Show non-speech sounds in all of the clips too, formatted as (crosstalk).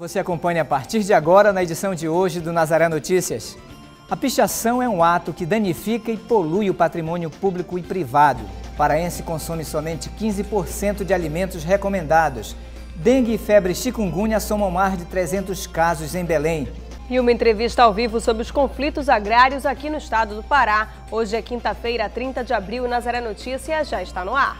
Você acompanha a partir de agora na edição de hoje do Nazaré Notícias. A pichação é um ato que danifica e polui o patrimônio público e privado. paraense consome somente 15% de alimentos recomendados. Dengue e febre chikungunya somam mais de 300 casos em Belém. E uma entrevista ao vivo sobre os conflitos agrários aqui no estado do Pará. Hoje é quinta-feira, 30 de abril, Nazaré Notícias já está no ar.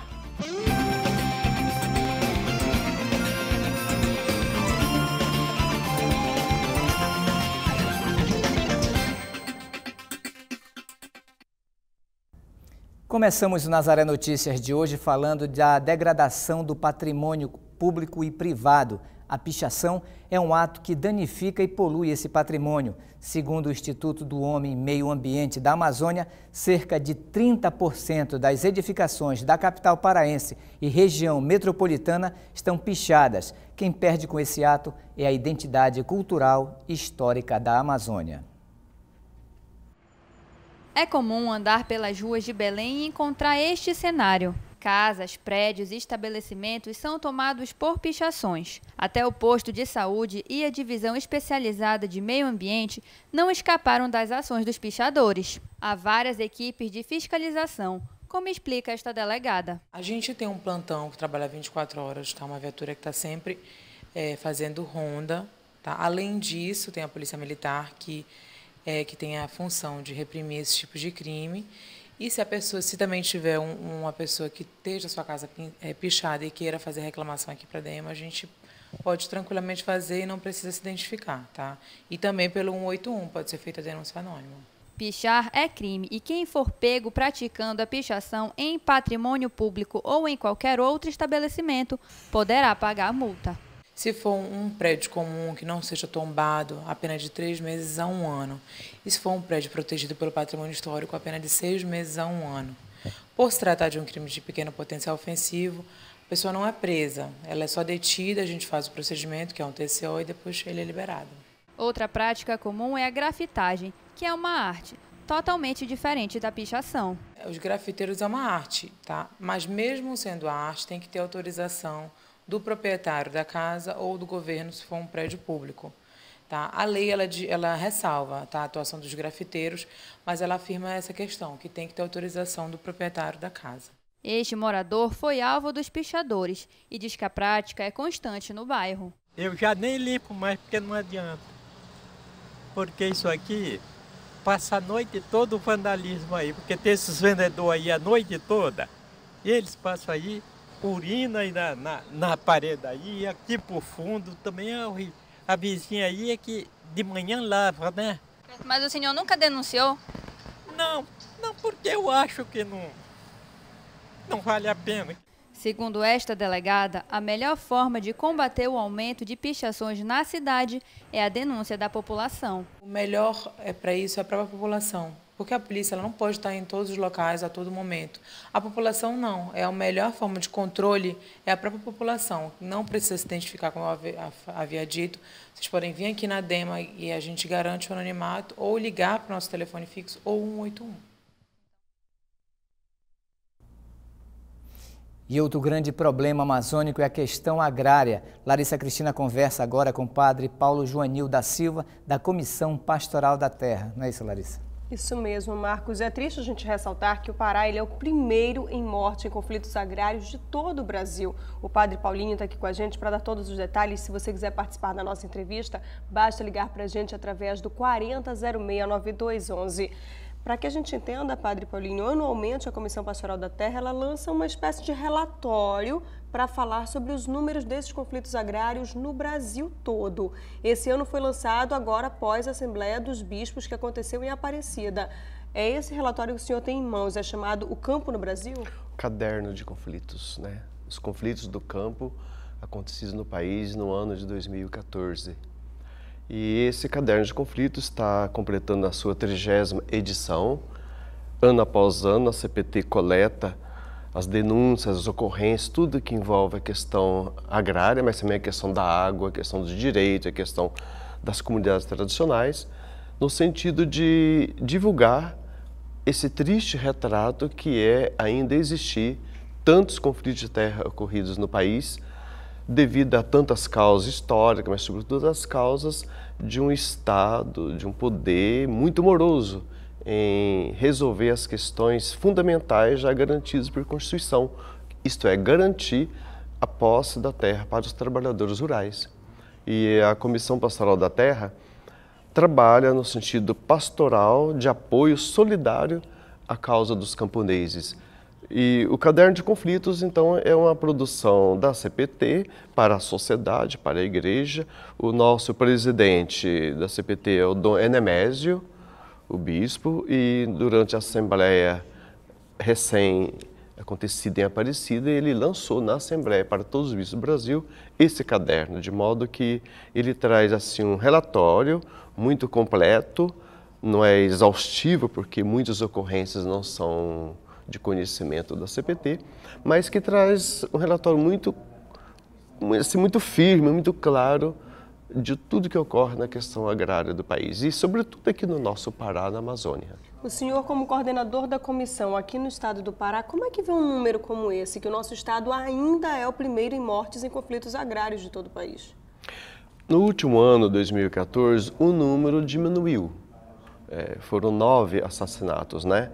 Começamos o Nazaré Notícias de hoje falando da degradação do patrimônio público e privado. A pichação é um ato que danifica e polui esse patrimônio. Segundo o Instituto do Homem e Meio Ambiente da Amazônia, cerca de 30% das edificações da capital paraense e região metropolitana estão pichadas. Quem perde com esse ato é a identidade cultural e histórica da Amazônia. É comum andar pelas ruas de Belém e encontrar este cenário. Casas, prédios e estabelecimentos são tomados por pichações. Até o posto de saúde e a divisão especializada de meio ambiente não escaparam das ações dos pichadores. Há várias equipes de fiscalização, como explica esta delegada. A gente tem um plantão que trabalha 24 horas, tá? uma viatura que está sempre é, fazendo ronda. Tá? Além disso, tem a Polícia Militar que é, que tem a função de reprimir esse tipo de crime. E se a pessoa, se também tiver um, uma pessoa que esteja sua casa é, pichada e queira fazer reclamação aqui para a DEMA, a gente pode tranquilamente fazer e não precisa se identificar, tá? E também pelo 181 pode ser feita a denúncia anônima. Pichar é crime e quem for pego praticando a pichação em patrimônio público ou em qualquer outro estabelecimento poderá pagar multa. Se for um prédio comum que não seja tombado, a pena de três meses a um ano. E se for um prédio protegido pelo patrimônio histórico, a pena de seis meses a um ano. Por se tratar de um crime de pequeno potencial ofensivo, a pessoa não é presa, ela é só detida, a gente faz o procedimento, que é um TCO, e depois ele é liberado. Outra prática comum é a grafitagem, que é uma arte totalmente diferente da pichação. Os grafiteiros é uma arte, tá? Mas mesmo sendo arte, tem que ter autorização do proprietário da casa ou do governo, se for um prédio público. Tá? A lei ela, ela ressalva tá? a atuação dos grafiteiros, mas ela afirma essa questão, que tem que ter autorização do proprietário da casa. Este morador foi alvo dos pichadores e diz que a prática é constante no bairro. Eu já nem limpo mais porque não adianta. Porque isso aqui passa a noite toda o vandalismo aí, porque tem esses vendedores aí a noite toda, e eles passam aí urina aí na, na, na parede aí, aqui por fundo também é horrível. A vizinha aí é que de manhã lava, né? Mas o senhor nunca denunciou? Não, não, porque eu acho que não, não vale a pena. Segundo esta delegada, a melhor forma de combater o aumento de pichações na cidade é a denúncia da população. O melhor é para isso é a própria população porque a polícia ela não pode estar em todos os locais a todo momento. A população não, é a melhor forma de controle é a própria população, não precisa se identificar como eu havia dito. Vocês podem vir aqui na DEMA e a gente garante o anonimato ou ligar para o nosso telefone fixo ou 181. E outro grande problema amazônico é a questão agrária. Larissa Cristina conversa agora com o padre Paulo Joanil da Silva, da Comissão Pastoral da Terra. Não é isso, Larissa? Isso mesmo, Marcos. É triste a gente ressaltar que o Pará ele é o primeiro em morte em conflitos agrários de todo o Brasil. O padre Paulinho está aqui com a gente para dar todos os detalhes. Se você quiser participar da nossa entrevista, basta ligar para a gente através do 40069211. Para que a gente entenda, Padre Paulinho, anualmente a Comissão Pastoral da Terra ela lança uma espécie de relatório para falar sobre os números desses conflitos agrários no Brasil todo. Esse ano foi lançado agora após a Assembleia dos Bispos que aconteceu em Aparecida. É esse relatório que o senhor tem em mãos, é chamado O Campo no Brasil? Caderno de conflitos, né? Os conflitos do campo acontecidos no país no ano de 2014. E esse caderno de conflitos está completando a sua trigésima edição. Ano após ano, a CPT coleta as denúncias, as ocorrências, tudo que envolve a questão agrária, mas também a questão da água, a questão dos direitos, a questão das comunidades tradicionais, no sentido de divulgar esse triste retrato que é ainda existir tantos conflitos de terra ocorridos no país devido a tantas causas históricas, mas sobretudo as causas de um Estado, de um poder muito moroso, em resolver as questões fundamentais já garantidas por Constituição, isto é, garantir a posse da terra para os trabalhadores rurais. E a Comissão Pastoral da Terra trabalha no sentido pastoral de apoio solidário à causa dos camponeses. E o Caderno de Conflitos, então, é uma produção da CPT para a sociedade, para a igreja. O nosso presidente da CPT é o Dom Enemésio, o bispo, e durante a Assembleia recém acontecida em Aparecida, ele lançou na Assembleia para todos os bispos do Brasil esse caderno, de modo que ele traz assim um relatório muito completo, não é exaustivo, porque muitas ocorrências não são de conhecimento da CPT, mas que traz um relatório muito, assim, muito firme, muito claro de tudo que ocorre na questão agrária do país e, sobretudo, aqui no nosso Pará, na Amazônia. O senhor, como coordenador da comissão aqui no estado do Pará, como é que vê um número como esse, que o nosso estado ainda é o primeiro em mortes em conflitos agrários de todo o país? No último ano, 2014, o número diminuiu. É, foram nove assassinatos, né?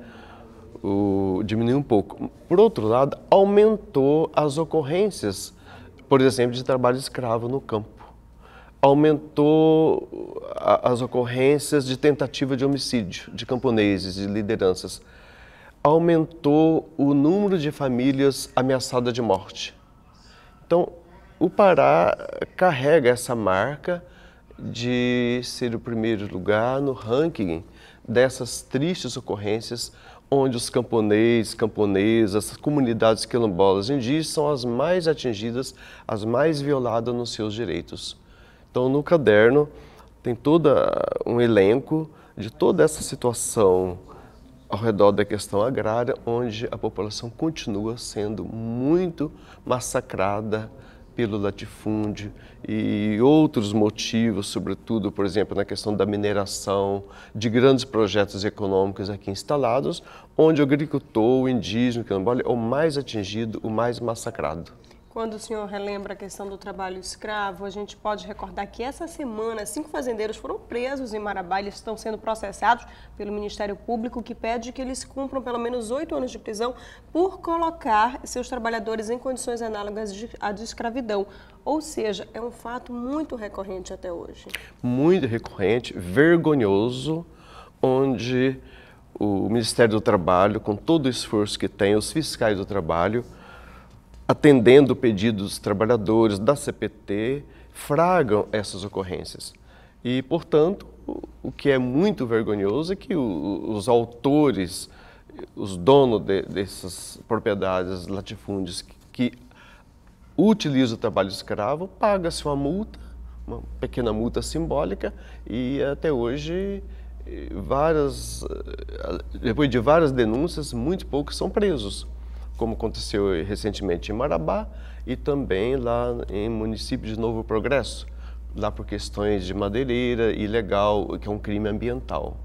O, diminuiu um pouco. Por outro lado, aumentou as ocorrências, por exemplo, de trabalho escravo no campo aumentou a, as ocorrências de tentativa de homicídio de camponeses, de lideranças. Aumentou o número de famílias ameaçadas de morte. Então, o Pará carrega essa marca de ser o primeiro lugar no ranking dessas tristes ocorrências onde os camponeses, camponesas, comunidades quilombolas indígenas são as mais atingidas, as mais violadas nos seus direitos. Então, no caderno tem todo uh, um elenco de toda essa situação ao redor da questão agrária, onde a população continua sendo muito massacrada pelo latifúndio e outros motivos, sobretudo, por exemplo, na questão da mineração, de grandes projetos econômicos aqui instalados, onde o agricultor, o indígena, o quilombola é o mais atingido, o mais massacrado. Quando o senhor relembra a questão do trabalho escravo, a gente pode recordar que essa semana cinco fazendeiros foram presos em Marabá. e estão sendo processados pelo Ministério Público, que pede que eles cumpram pelo menos oito anos de prisão por colocar seus trabalhadores em condições análogas à de escravidão. Ou seja, é um fato muito recorrente até hoje. Muito recorrente, vergonhoso, onde o Ministério do Trabalho, com todo o esforço que tem, os fiscais do trabalho, atendendo pedidos dos trabalhadores da CPT, fragam essas ocorrências. E, portanto, o que é muito vergonhoso é que os autores, os donos de, dessas propriedades latifúndios que, que utilizam o trabalho escravo, paga-se uma multa, uma pequena multa simbólica, e até hoje, eh, várias, eh, depois de várias denúncias, muito poucos são presos como aconteceu recentemente em Marabá e também lá em município de Novo Progresso, lá por questões de madeireira ilegal, que é um crime ambiental.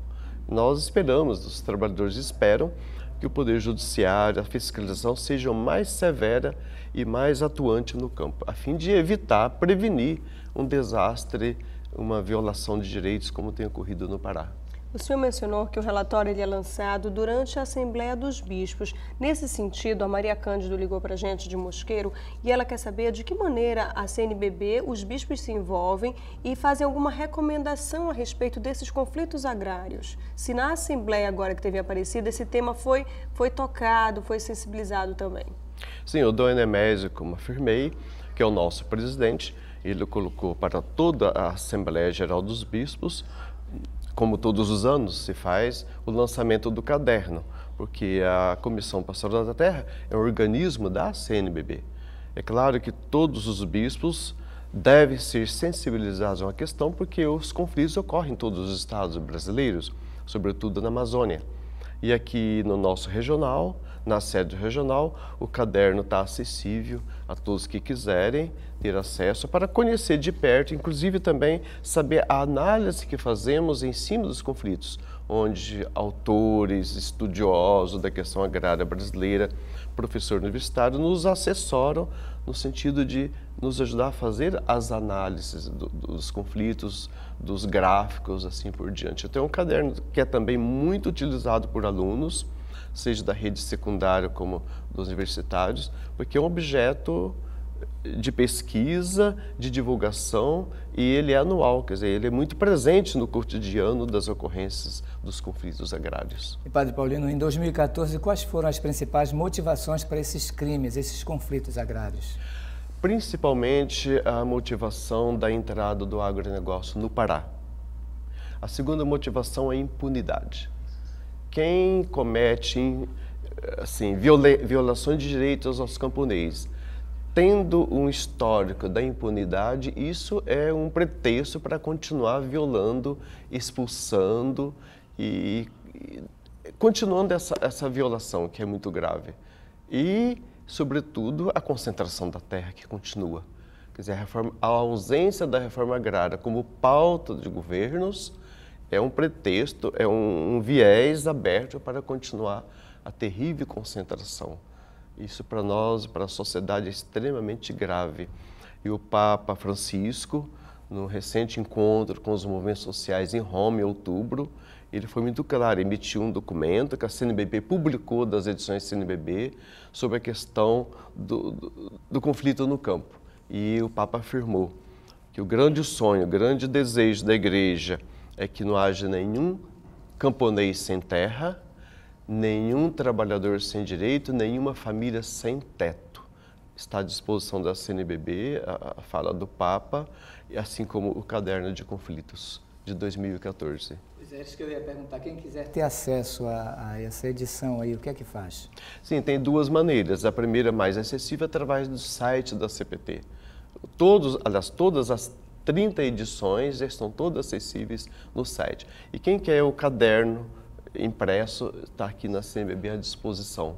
Nós esperamos, os trabalhadores esperam que o Poder Judiciário, a fiscalização sejam mais severa e mais atuante no campo, a fim de evitar, prevenir um desastre, uma violação de direitos como tem ocorrido no Pará. O senhor mencionou que o relatório ele é lançado durante a Assembleia dos Bispos. Nesse sentido, a Maria Cândido ligou para a gente de Mosqueiro e ela quer saber de que maneira a CNBB, os bispos se envolvem e fazem alguma recomendação a respeito desses conflitos agrários. Se na Assembleia agora que teve aparecido, esse tema foi, foi tocado, foi sensibilizado também. Sim, o Dom Enemésio, como afirmei, que é o nosso presidente, ele colocou para toda a Assembleia Geral dos Bispos como todos os anos se faz, o lançamento do caderno, porque a Comissão Pastoral da Terra é um organismo da CNBB. É claro que todos os bispos devem ser sensibilizados a uma questão, porque os conflitos ocorrem em todos os estados brasileiros, sobretudo na Amazônia. E aqui no nosso regional, na sede regional, o caderno está acessível a todos que quiserem ter acesso para conhecer de perto, inclusive também saber a análise que fazemos em cima dos conflitos, onde autores, estudiosos da questão agrária brasileira, professor universitário, nos assessoram no sentido de nos ajudar a fazer as análises do, dos conflitos, dos gráficos, assim por diante. Eu tenho um caderno que é também muito utilizado por alunos, seja da rede secundária como dos universitários, porque é um objeto de pesquisa, de divulgação e ele é anual, quer dizer, ele é muito presente no cotidiano das ocorrências dos conflitos agrários. E Padre Paulino, em 2014, quais foram as principais motivações para esses crimes, esses conflitos agrários? Principalmente a motivação da entrada do agronegócio no Pará. A segunda motivação é a impunidade. Quem comete eh, assim, viola, violações de direitos aos camponeses tendo um histórico da impunidade, isso é um pretexto para continuar violando, expulsando e, e continuando essa, essa violação que é muito grave. E, sobretudo, a concentração da terra que continua. Quer dizer, a, reforma, a ausência da reforma agrária como pauta de governos é um pretexto, é um, um viés aberto para continuar a terrível concentração. Isso para nós, para a sociedade, é extremamente grave. E o Papa Francisco, no recente encontro com os movimentos sociais em Roma, em outubro, ele foi muito claro, emitiu um documento que a CNBB publicou das edições CNBB sobre a questão do, do, do conflito no campo. E o Papa afirmou que o grande sonho, o grande desejo da igreja é que não haja nenhum camponês sem terra, nenhum trabalhador sem direito, nenhuma família sem teto. Está à disposição da CNBB a, fala do Papa, assim como o caderno de conflitos de 2014. Pois é, isso que eu ia perguntar. Quem quiser ter acesso a, a, essa edição aí, o que é que faz? Sim, tem duas maneiras. A primeira, mais acessível, é através do site da CPT. Todos, aliás, todas as 30 edições já estão todas acessíveis no site. E quem quer o caderno, impresso está aqui na CNBB à disposição,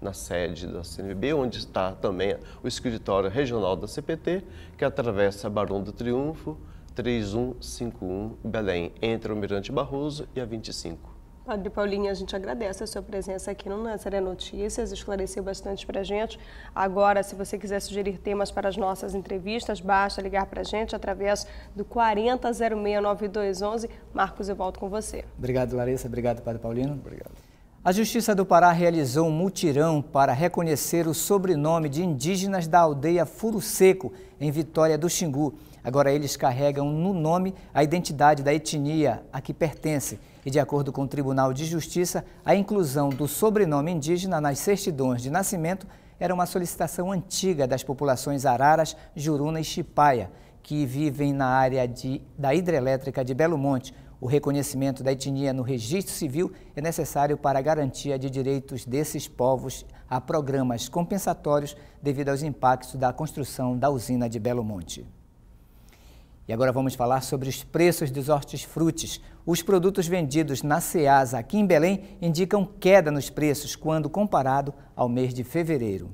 na sede da CNBB, onde está também o escritório regional da CPT, que atravessa Barão do Triunfo, 3151 Belém, entre o Mirante Barroso e a 25. Padre Paulinho, a gente agradece a sua presença aqui no Nazaré Notícias, esclareceu bastante para a gente. Agora, se você quiser sugerir temas para as nossas entrevistas, basta ligar para a gente através do 40069211. Marcos, eu volto com você. Obrigado, Larissa. Obrigado, Padre Paulino. Obrigado. A Justiça do Pará realizou um mutirão para reconhecer o sobrenome de indígenas da aldeia Furo Seco, em Vitória do Xingu. Agora eles carregam no nome a identidade da etnia a que pertence. E de acordo com o Tribunal de Justiça, a inclusão do sobrenome indígena nas certidões de nascimento era uma solicitação antiga das populações araras, Juruna e Chipaia, que vivem na área de, da hidrelétrica de Belo Monte. O reconhecimento da etnia no registro civil é necessário para a garantia de direitos desses povos a programas compensatórios devido aos impactos da construção da usina de Belo Monte. E agora vamos falar sobre os preços dos hortifrutis. Os produtos vendidos na Ceasa aqui em Belém indicam queda nos preços quando comparado ao mês de fevereiro.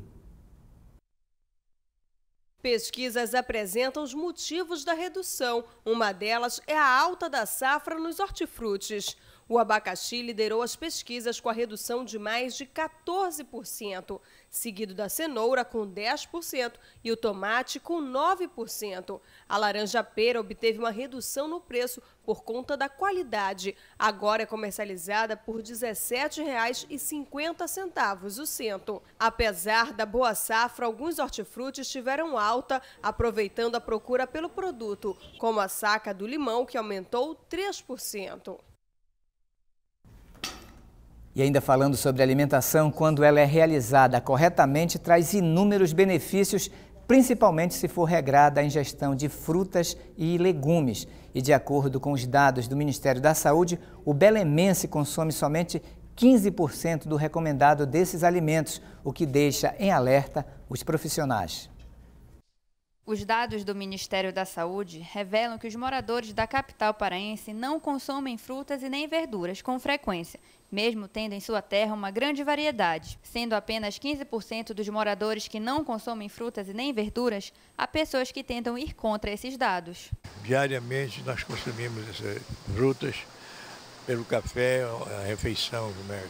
Pesquisas apresentam os motivos da redução. Uma delas é a alta da safra nos hortifrutis. O abacaxi liderou as pesquisas com a redução de mais de 14%, seguido da cenoura com 10% e o tomate com 9%. A laranja pera obteve uma redução no preço por conta da qualidade. Agora é comercializada por R$ 17,50 o cento. Apesar da boa safra, alguns hortifrutis tiveram alta, aproveitando a procura pelo produto, como a saca do limão, que aumentou 3%. E ainda falando sobre alimentação, quando ela é realizada corretamente, traz inúmeros benefícios, principalmente se for regrada a ingestão de frutas e legumes. E de acordo com os dados do Ministério da Saúde, o belemense consome somente 15% do recomendado desses alimentos, o que deixa em alerta os profissionais. Os dados do Ministério da Saúde revelam que os moradores da capital paraense não consomem frutas e nem verduras com frequência mesmo tendo em sua terra uma grande variedade. Sendo apenas 15% dos moradores que não consomem frutas e nem verduras, há pessoas que tentam ir contra esses dados. Diariamente nós consumimos frutas pelo café, a refeição, né?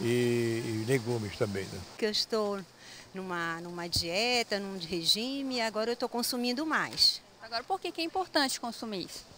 e, e legumes também. Né? Que eu estou numa, numa dieta, num regime, agora eu estou consumindo mais. Agora, por que, que é importante consumir isso?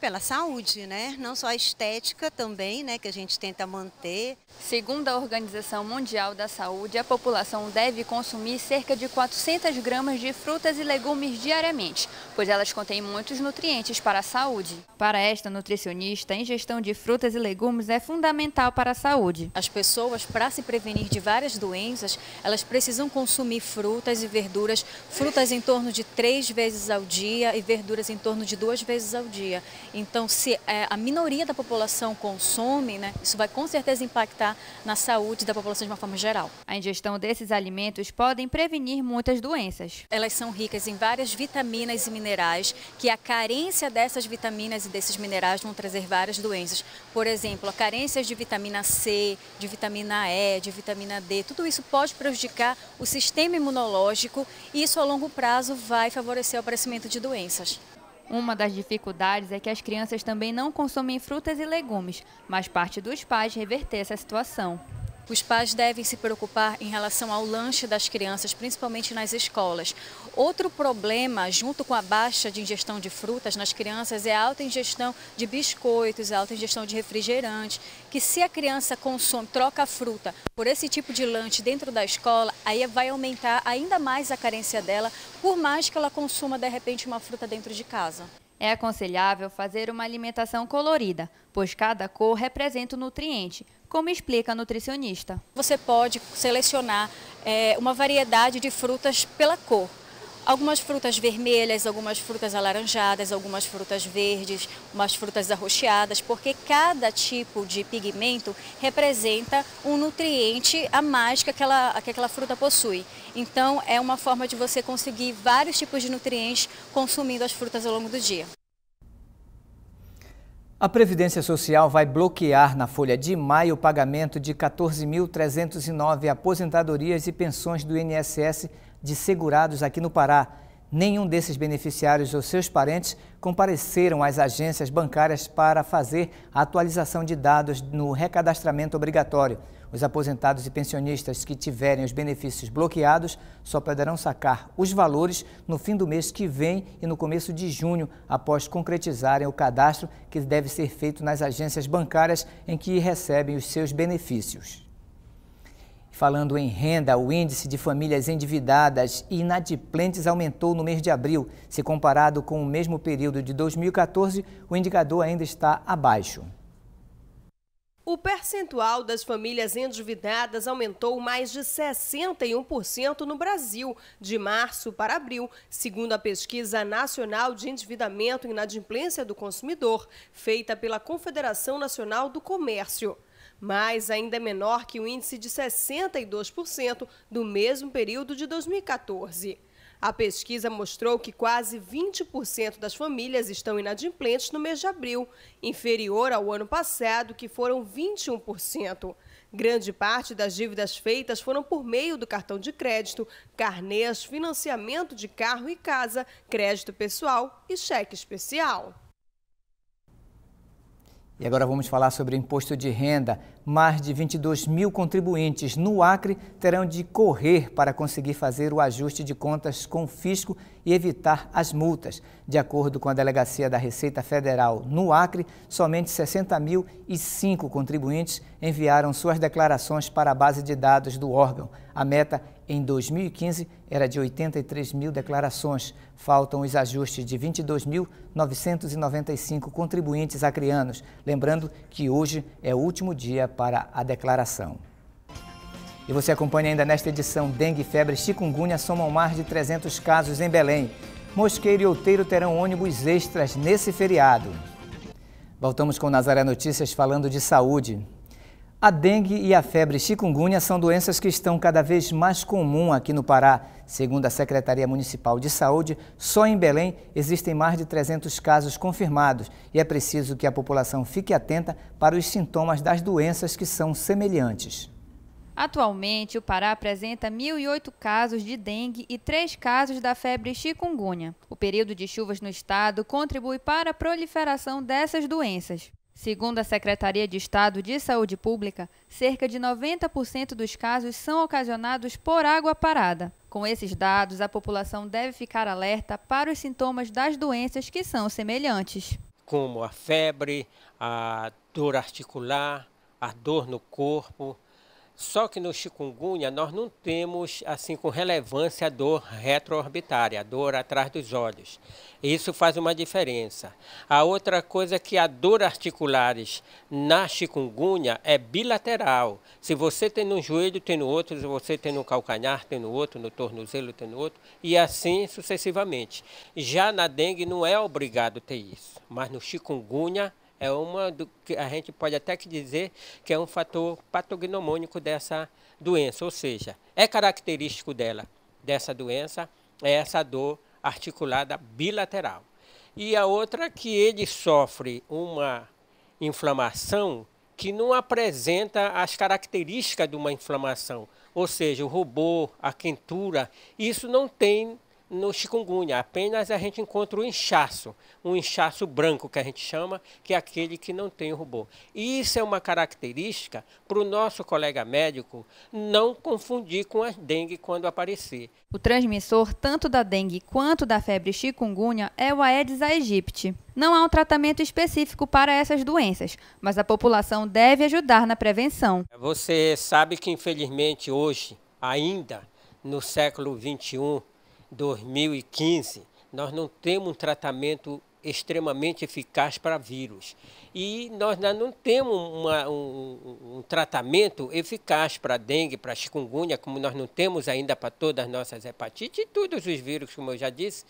pela saúde, né? Não só a estética também, né, que a gente tenta manter. Segundo a Organização Mundial da Saúde, a população deve consumir cerca de 400 gramas de frutas e legumes diariamente, pois elas contêm muitos nutrientes para a saúde. Para esta nutricionista, a ingestão de frutas e legumes é fundamental para a saúde. As pessoas, para se prevenir de várias doenças, elas precisam consumir frutas e verduras, frutas em torno de três vezes ao dia e verduras em torno de duas vezes ao dia. Então, se é, a minoria da população consome, né, isso vai com certeza impactar na saúde da população de uma forma geral. A ingestão desses alimentos podem prevenir muitas doenças. Elas são ricas em várias vitaminas e minerais, que a carência dessas vitaminas e desses minerais vão trazer várias doenças. Por exemplo, a carência de vitamina C, de vitamina E, de vitamina D, tudo isso pode prejudicar o sistema imunológico e isso a longo prazo vai favorecer o aparecimento de doenças. Uma das dificuldades é que as crianças também não consomem frutas e legumes, mas parte dos pais reverter essa situação. Os pais devem se preocupar em relação ao lanche das crianças, principalmente nas escolas. Outro problema, junto com a baixa de ingestão de frutas nas crianças, é a alta ingestão de biscoitos, a alta ingestão de refrigerante, que se a criança consome, troca a fruta por esse tipo de lanche dentro da escola, aí vai aumentar ainda mais a carência dela, por mais que ela consuma, de repente, uma fruta dentro de casa. É aconselhável fazer uma alimentação colorida, pois cada cor representa um nutriente, como explica a nutricionista. Você pode selecionar é, uma variedade de frutas pela cor. Algumas frutas vermelhas, algumas frutas alaranjadas, algumas frutas verdes, umas frutas arroxeadas, porque cada tipo de pigmento representa um nutriente a mais que aquela, que aquela fruta possui. Então, é uma forma de você conseguir vários tipos de nutrientes consumindo as frutas ao longo do dia. A Previdência Social vai bloquear na folha de maio o pagamento de 14.309 aposentadorias e pensões do INSS de segurados aqui no Pará. Nenhum desses beneficiários ou seus parentes compareceram às agências bancárias para fazer a atualização de dados no recadastramento obrigatório. Os aposentados e pensionistas que tiverem os benefícios bloqueados só poderão sacar os valores no fim do mês que vem e no começo de junho, após concretizarem o cadastro que deve ser feito nas agências bancárias em que recebem os seus benefícios. Falando em renda, o índice de famílias endividadas e inadimplentes aumentou no mês de abril. Se comparado com o mesmo período de 2014, o indicador ainda está abaixo. O percentual das famílias endividadas aumentou mais de 61% no Brasil, de março para abril, segundo a Pesquisa Nacional de Endividamento e Inadimplência do Consumidor, feita pela Confederação Nacional do Comércio mas ainda é menor que o índice de 62% do mesmo período de 2014. A pesquisa mostrou que quase 20% das famílias estão inadimplentes no mês de abril, inferior ao ano passado, que foram 21%. Grande parte das dívidas feitas foram por meio do cartão de crédito, carnês, financiamento de carro e casa, crédito pessoal e cheque especial. E agora vamos falar sobre imposto de renda. Mais de 22 mil contribuintes no Acre terão de correr para conseguir fazer o ajuste de contas com o fisco e evitar as multas. De acordo com a Delegacia da Receita Federal no Acre, somente 60.005 contribuintes enviaram suas declarações para a base de dados do órgão. A meta em 2015 era de 83 mil declarações. Faltam os ajustes de 22.995 contribuintes acrianos. Lembrando que hoje é o último dia para a declaração. E você acompanha ainda nesta edição: dengue, febre e chikungunya somam mais de 300 casos em Belém. Mosqueiro e Outeiro terão ônibus extras nesse feriado. Voltamos com Nazaré Notícias falando de saúde. A dengue e a febre chikungunya são doenças que estão cada vez mais comum aqui no Pará. Segundo a Secretaria Municipal de Saúde, só em Belém existem mais de 300 casos confirmados e é preciso que a população fique atenta para os sintomas das doenças que são semelhantes. Atualmente, o Pará apresenta 1.008 casos de dengue e 3 casos da febre chikungunya. O período de chuvas no estado contribui para a proliferação dessas doenças. Segundo a Secretaria de Estado de Saúde Pública, cerca de 90% dos casos são ocasionados por água parada. Com esses dados, a população deve ficar alerta para os sintomas das doenças que são semelhantes, como a febre, a dor articular, a dor no corpo, só que no chikungunya nós não temos assim com relevância a dor retroorbitária, a dor atrás dos olhos. Isso faz uma diferença. A outra coisa é que a dor articulares na chikungunya é bilateral. Se você tem no joelho, tem no outro, se você tem no calcanhar, tem no outro, no tornozelo, tem no outro, e assim sucessivamente. Já na dengue não é obrigado ter isso, mas no chikungunya é uma do que a gente pode até que dizer que é um fator patognomônico dessa doença, ou seja, é característico dela, dessa doença, é essa dor articulada bilateral. E a outra que ele sofre uma inflamação que não apresenta as características de uma inflamação, ou seja, o rubor, a quentura, isso não tem no chikungunya, apenas a gente encontra o inchaço, um inchaço branco que a gente chama, que é aquele que não tem o rubor. E isso é uma característica para o nosso colega médico não confundir com a dengue quando aparecer. O transmissor tanto da dengue quanto da febre chikungunya é o Aedes aegypti. Não há um tratamento específico para essas doenças, mas a população deve ajudar na prevenção. Você sabe que infelizmente hoje, ainda no século 21 2015, nós não temos um tratamento extremamente eficaz para vírus. E nós não temos uma, um, um, tratamento eficaz para dengue, para chikungunya, como nós não temos ainda para todas as nossas hepatites e todos os vírus, como eu já disse,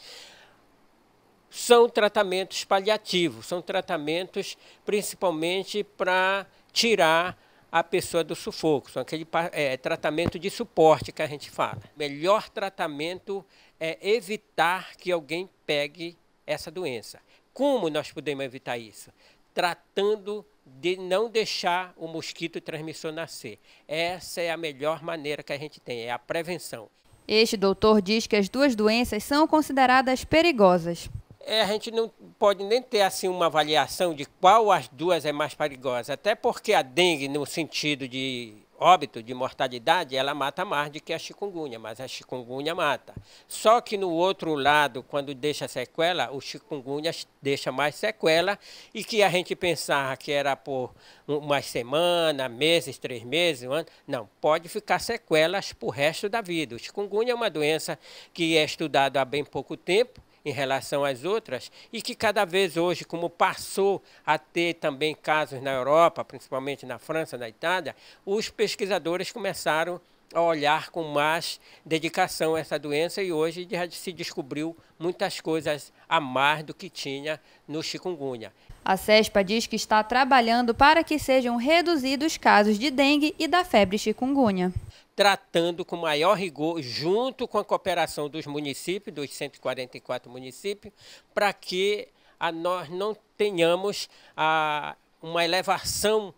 são tratamentos paliativos, são tratamentos principalmente para tirar a pessoa do sufoco, são aquele é, tratamento de suporte que a gente fala. Melhor tratamento é evitar que alguém pegue essa doença. Como nós podemos evitar isso? Tratando de não deixar o mosquito transmissor nascer. Essa é a melhor maneira que a gente tem, é a prevenção. Este doutor diz que as duas doenças são consideradas perigosas. É, a gente não pode nem ter assim uma avaliação de qual as duas é mais perigosa, até porque a dengue, no sentido de óbito de mortalidade, ela mata mais do que a chikungunya, mas a chikungunya mata. Só que no outro lado, quando deixa sequela, o chikungunya deixa mais sequela e que a gente pensava que era por uma semana, meses, três meses, um ano, não, pode ficar sequelas para o resto da vida. O chikungunya é uma doença que é estudada há bem pouco tempo, em relação às outras e que cada vez hoje, como passou a ter também casos na Europa, principalmente na França, na Itália, os pesquisadores começaram a olhar com mais dedicação essa doença e hoje se descobriu muitas coisas a mais do que tinha no chikungunya. A CESPA diz que está trabalhando para que sejam reduzidos casos de dengue e da febre chikungunya tratando com maior rigor, junto com a cooperação dos municípios, dos 144 municípios, para que a, nós não tenhamos a, uma elevação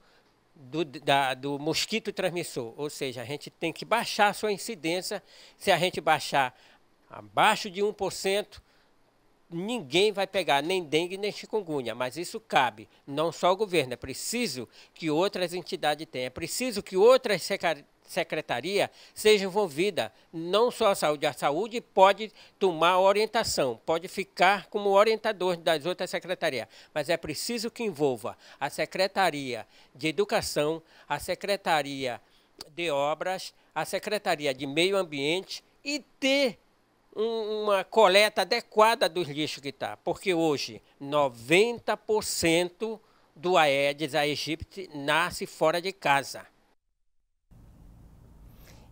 do, da, do mosquito transmissor. Ou seja, a gente tem que baixar a sua incidência. Se a gente baixar abaixo de 1%, ninguém vai pegar nem dengue nem chikungunya, mas isso cabe, não só o governo, é preciso que outras entidades tenham, é preciso que outras secretaria seja envolvida, não só a saúde, a saúde pode tomar orientação, pode ficar como orientador das outras secretarias, mas é preciso que envolva a Secretaria de Educação, a Secretaria de Obras, a Secretaria de Meio Ambiente e ter uma coleta adequada dos lixos que está, porque hoje 90% do Aedes aegypti nasce fora de casa.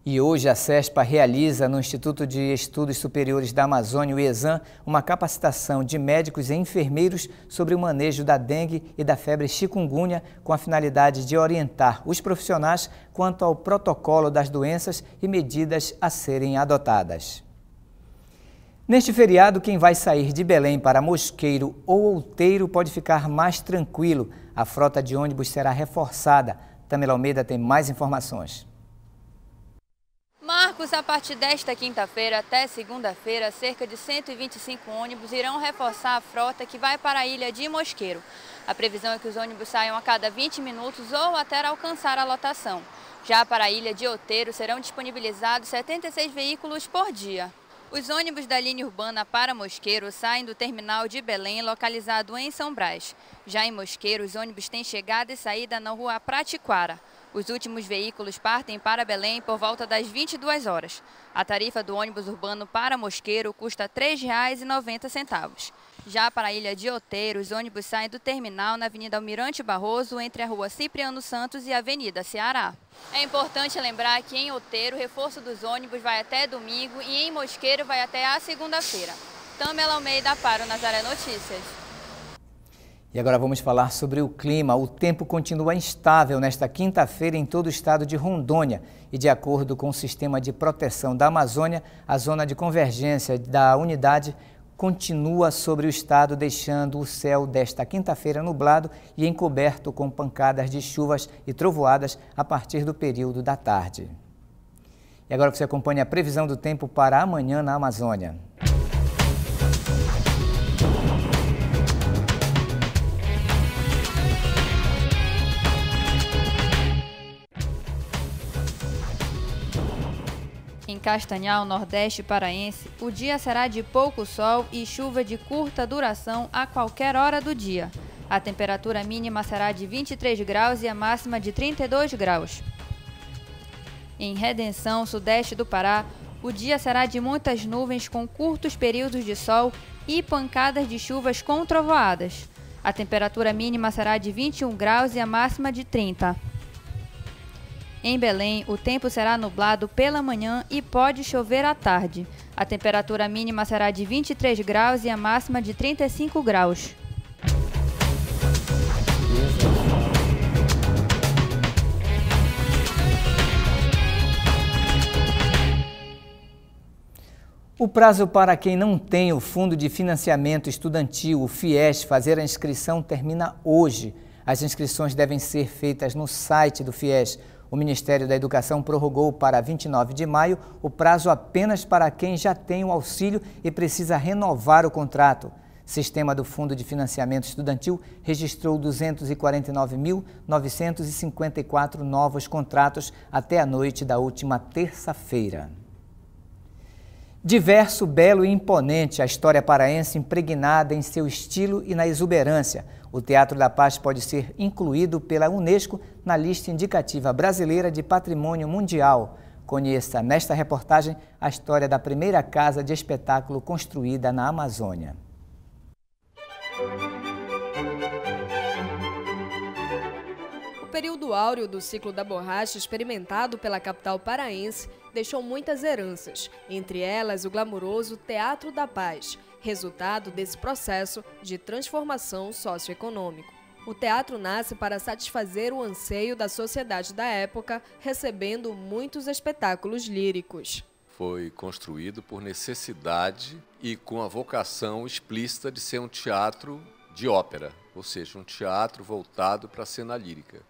E hoje a CESPA realiza no Instituto de Estudos Superiores da Amazônia, o IESAM, uma capacitação de médicos e enfermeiros sobre o manejo da dengue e da febre chikungunya, com a finalidade de orientar os profissionais quanto ao protocolo das doenças e medidas a serem adotadas. Neste feriado, quem vai sair de Belém para Mosqueiro ou Outeiro pode ficar mais tranquilo. A frota de ônibus será reforçada. Tamila Almeida tem mais informações a partir desta quinta-feira até segunda-feira, cerca de 125 ônibus irão reforçar a frota que vai para a ilha de Mosqueiro. A previsão é que os ônibus saiam a cada 20 minutos ou até alcançar a lotação. Já para a ilha de Oteiro, serão disponibilizados 76 veículos por dia. Os ônibus da linha urbana para Mosqueiro saem do terminal de Belém, localizado em São Brás. Já em Mosqueiro, os ônibus têm chegada e saída na rua Pratiquara. Os últimos veículos partem para Belém por volta das 22 horas. A tarifa do ônibus urbano para Mosqueiro custa R$ 3,90. Já para a Ilha de Oteiro, os ônibus saem do terminal na Avenida Almirante Barroso, entre a Rua Cipriano Santos e a Avenida Ceará. É importante lembrar que em Oteiro, o reforço dos ônibus vai até domingo e em Mosqueiro vai até a segunda-feira. Tamela Almeida para o Nazaré Notícias. E agora vamos falar sobre o clima. O tempo continua instável nesta quinta-feira em todo o estado de Rondônia e, de acordo com o Sistema de Proteção da Amazônia, a zona de convergência da unidade continua sobre o estado, deixando o céu desta quinta-feira nublado e encoberto com pancadas de chuvas e trovoadas a partir do período da tarde. E agora você acompanha a previsão do tempo para amanhã na Amazônia. Castanhal, Nordeste Paraense, o dia será de pouco sol e chuva de curta duração a qualquer hora do dia. A temperatura mínima será de 23 graus e a máxima de 32 graus. Em Redenção, sudeste do Pará, o dia será de muitas nuvens com curtos períodos de sol e pancadas de chuvas com trovoadas. A temperatura mínima será de 21 graus e a máxima de 30. Em Belém, o tempo será nublado pela manhã e pode chover à tarde. A temperatura mínima será de 23 graus e a máxima de 35 graus. O prazo para quem não tem o Fundo de Financiamento Estudantil, o FIES, fazer a inscrição termina hoje. As inscrições devem ser feitas no site do FIES. O Ministério da Educação prorrogou para 29 de maio o prazo apenas para quem já tem o auxílio e precisa renovar o contrato. Sistema do Fundo de Financiamento Estudantil registrou 249.954 novos contratos até a noite da última terça-feira. Diverso, belo e imponente, a história paraense impregnada em seu estilo e na exuberância. O Teatro da Paz pode ser incluído pela Unesco na lista indicativa brasileira de patrimônio mundial. Conheça nesta reportagem a história da primeira casa de espetáculo construída na Amazônia. O período áureo do ciclo da borracha experimentado pela capital paraense deixou muitas heranças, entre elas o glamouroso Teatro da Paz, resultado desse processo de transformação socioeconômico. O teatro nasce para satisfazer o anseio da sociedade da época, recebendo muitos espetáculos líricos. Foi construído por necessidade e com a vocação explícita de ser um teatro de ópera, ou seja, um teatro voltado para a cena lírica.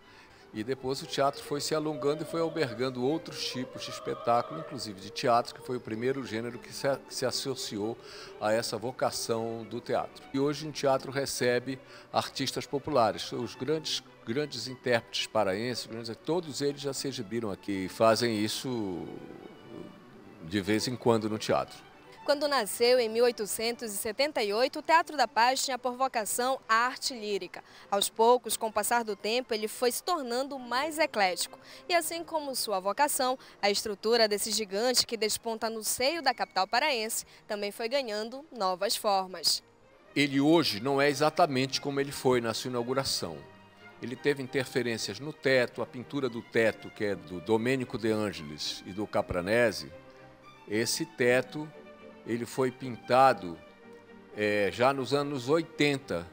E depois o teatro foi se alongando e foi albergando outros tipos de espetáculo, inclusive de teatro, que foi o primeiro gênero que se, se associou a essa vocação do teatro. E hoje o teatro recebe artistas populares, os grandes grandes intérpretes paraenses, grandes, todos eles já se exibiram aqui e fazem isso de vez em quando no teatro. Quando nasceu em 1878, o Teatro da Paz tinha por vocação a arte lírica. Aos poucos, com o passar do tempo, ele foi se tornando mais eclético. E assim como sua vocação, a estrutura desse gigante que desponta no seio da capital paraense também foi ganhando novas formas. Ele hoje não é exatamente como ele foi na sua inauguração. Ele teve interferências no teto, a pintura do teto, que é do Domênico de Angelis e do Capranese. Esse teto ele foi pintado é, já nos anos 80,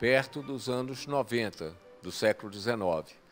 perto dos anos 90 do século XIX.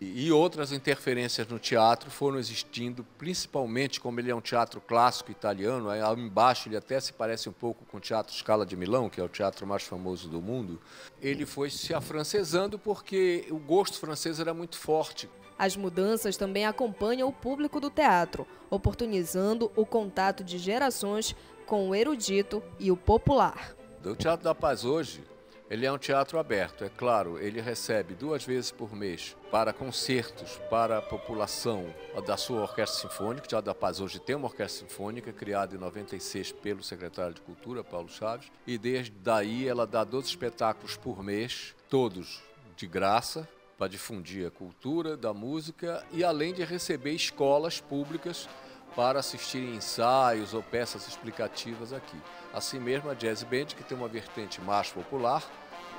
E, e outras interferências no teatro foram existindo, principalmente como ele é um teatro clássico italiano, aí embaixo ele até se parece um pouco com o Teatro Scala de Milão, que é o teatro mais famoso do mundo. Ele foi se afrancesando porque o gosto francês era muito forte. As mudanças também acompanham o público do teatro, oportunizando o contato de gerações com o erudito e o popular. O Teatro da Paz hoje, ele é um teatro aberto, é claro, ele recebe duas vezes por mês para concertos, para a população da sua orquestra sinfônica. O Teatro da Paz hoje tem uma orquestra sinfônica criada em 96 pelo secretário de Cultura, Paulo Chaves, e desde daí ela dá 12 espetáculos por mês, todos de graça, para difundir a cultura da música e além de receber escolas públicas para assistir ensaios ou peças explicativas aqui. Assim mesmo, a Jazz Band, que tem uma vertente mais popular,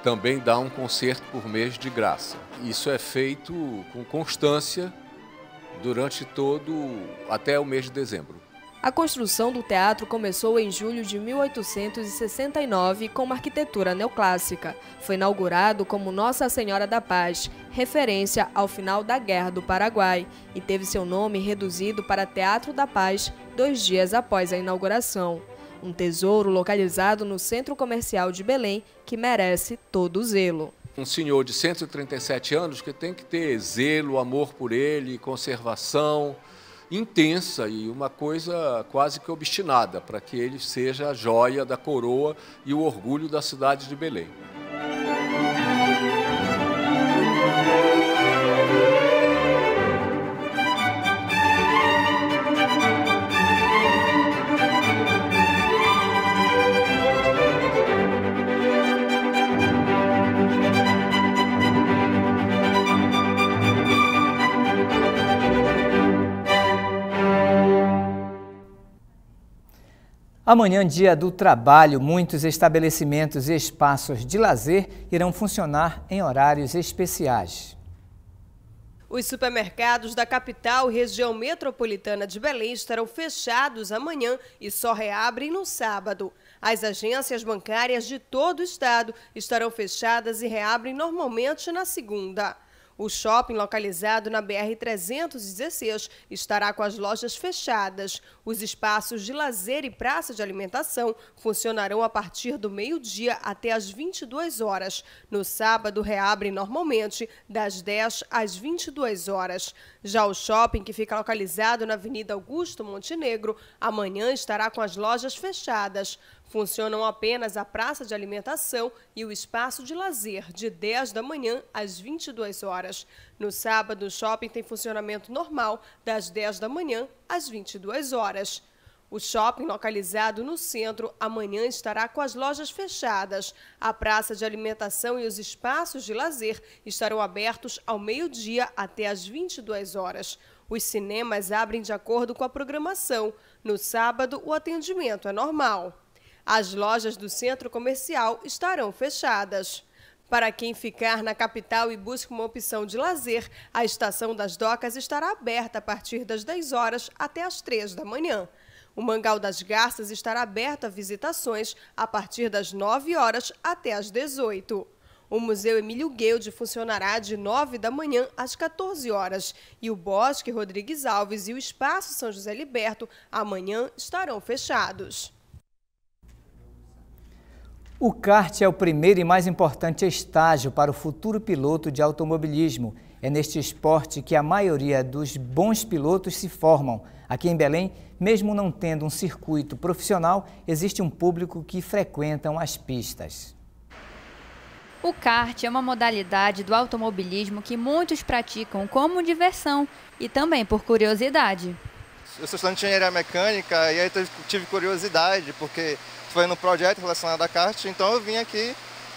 também dá um concerto por mês de graça. Isso é feito com constância durante todo até o mês de dezembro. A construção do teatro começou em julho de 1869 com uma arquitetura neoclássica. Foi inaugurado como Nossa Senhora da Paz, referência ao final da Guerra do Paraguai, e teve seu nome reduzido para Teatro da Paz dois dias após a inauguração. Um tesouro localizado no Centro Comercial de Belém que merece todo o zelo. Um senhor de 137 anos que tem que ter zelo, amor por ele, conservação, intensa e uma coisa quase que obstinada para que ele seja a joia da coroa e o orgulho da cidade de Belém. Amanhã, dia do trabalho, muitos estabelecimentos e espaços de lazer irão funcionar em horários especiais. Os supermercados da capital e região metropolitana de Belém estarão fechados amanhã e só reabrem no sábado. As agências bancárias de todo o estado estarão fechadas e reabrem normalmente na segunda. O shopping, localizado na BR-316, estará com as lojas fechadas. Os espaços de lazer e praça de alimentação funcionarão a partir do meio-dia até às 22 horas. No sábado, reabrem normalmente das 10 às 22 horas. Já o shopping, que fica localizado na Avenida Augusto Montenegro, amanhã estará com as lojas fechadas. Funcionam apenas a praça de alimentação e o espaço de lazer, de 10 da manhã às 22 horas. No sábado, o shopping tem funcionamento normal, das 10 da manhã às 22 horas. O shopping, localizado no centro, amanhã estará com as lojas fechadas. A praça de alimentação e os espaços de lazer estarão abertos ao meio-dia até às 22 horas. Os cinemas abrem de acordo com a programação. No sábado, o atendimento é normal as lojas do centro comercial estarão fechadas. Para quem ficar na capital e busca uma opção de lazer, a estação das docas estará aberta a partir das 10 horas até as 3 da manhã. O Mangal das Garças estará aberto a visitações a partir das 9 horas até as 18. O Museu Emílio Guelde funcionará de 9 da manhã às 14 horas e o Bosque Rodrigues Alves e o Espaço São José Liberto amanhã estarão fechados. O kart é o primeiro e mais importante estágio para o futuro piloto de automobilismo. É neste esporte que a maioria dos bons pilotos se formam. Aqui em Belém, mesmo não tendo um circuito profissional, existe um público que frequentam as pistas. O kart é uma modalidade do automobilismo que muitos praticam como diversão e também por curiosidade eu sou estudante de engenharia mecânica e aí tive curiosidade, porque foi no projeto relacionado à kart, então eu vim aqui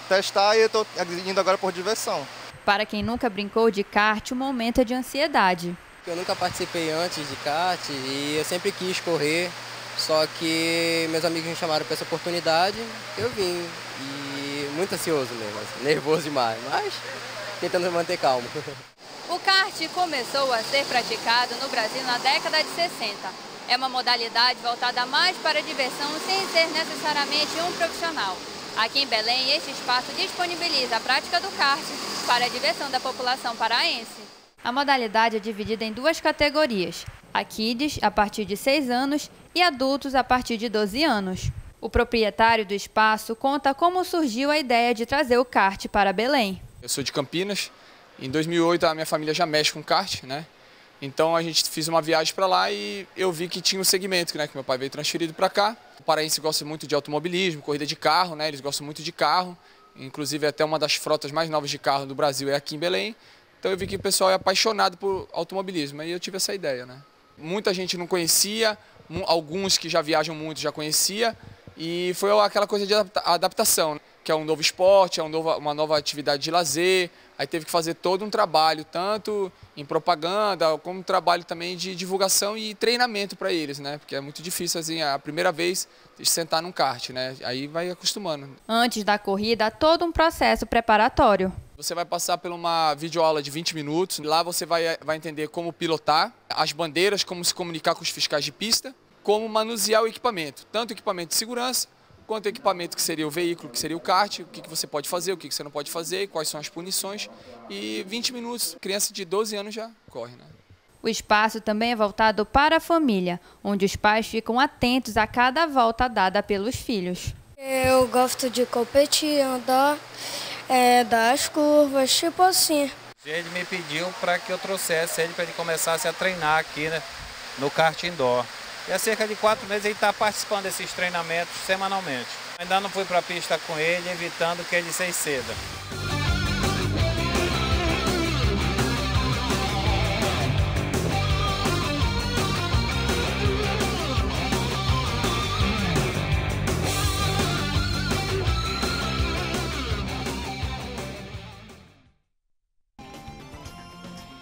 testar e eu estou indo agora por diversão. Para quem nunca brincou de kart, o momento é de ansiedade. Eu nunca participei antes de kart e eu sempre quis correr, só que meus amigos me chamaram para essa oportunidade, eu vim. E muito ansioso mesmo, assim, nervoso demais, mas tentando manter calmo. (laughs) O kart começou a ser praticado no Brasil na década de 60. É uma modalidade voltada mais para a diversão sem ser necessariamente um profissional. Aqui em Belém, este espaço disponibiliza a prática do kart para a diversão da população paraense. A modalidade é dividida em duas categorias, a kids a partir de 6 anos e adultos a partir de 12 anos. O proprietário do espaço conta como surgiu a ideia de trazer o kart para Belém. Eu sou de Campinas, em 2008 a minha família já mexe com kart, né? Então a gente fez uma viagem para lá e eu vi que tinha um segmento, né, que meu pai veio transferido para cá. O paraense gosta muito de automobilismo, corrida de carro, né? Eles gostam muito de carro. Inclusive até uma das frotas mais novas de carro do Brasil é aqui em Belém. Então eu vi que o pessoal é apaixonado por automobilismo e eu tive essa ideia, né? Muita gente não conhecia, alguns que já viajam muito já conhecia e foi aquela coisa de adaptação, né? que é um novo esporte, é uma nova atividade de lazer, Aí teve que fazer todo um trabalho, tanto em propaganda, como um trabalho também de divulgação e treinamento para eles, né? Porque é muito difícil, assim, a primeira vez sentar num kart, né? Aí vai acostumando. Antes da corrida, todo um processo preparatório. Você vai passar por uma videoaula de 20 minutos. Lá você vai, vai entender como pilotar, as bandeiras, como se comunicar com os fiscais de pista, como manusear o equipamento, tanto equipamento de segurança Quanto equipamento, que seria o veículo, que seria o kart, o que, você pode fazer, o que, que você não pode fazer, quais são as punições. E 20 minutos, criança de 12 anos já corre, né? O espaço também é voltado para a família, onde os pais ficam atentos a cada volta dada pelos filhos. Eu gosto de competir, andar, é, dar as curvas, tipo assim. Ele me pediu para que eu trouxesse ele para ele começasse a treinar aqui né, no kart indoor. E é há cerca de quatro meses ele está participando desses treinamentos semanalmente. Ainda não fui para a pista com ele, evitando que ele se exceda.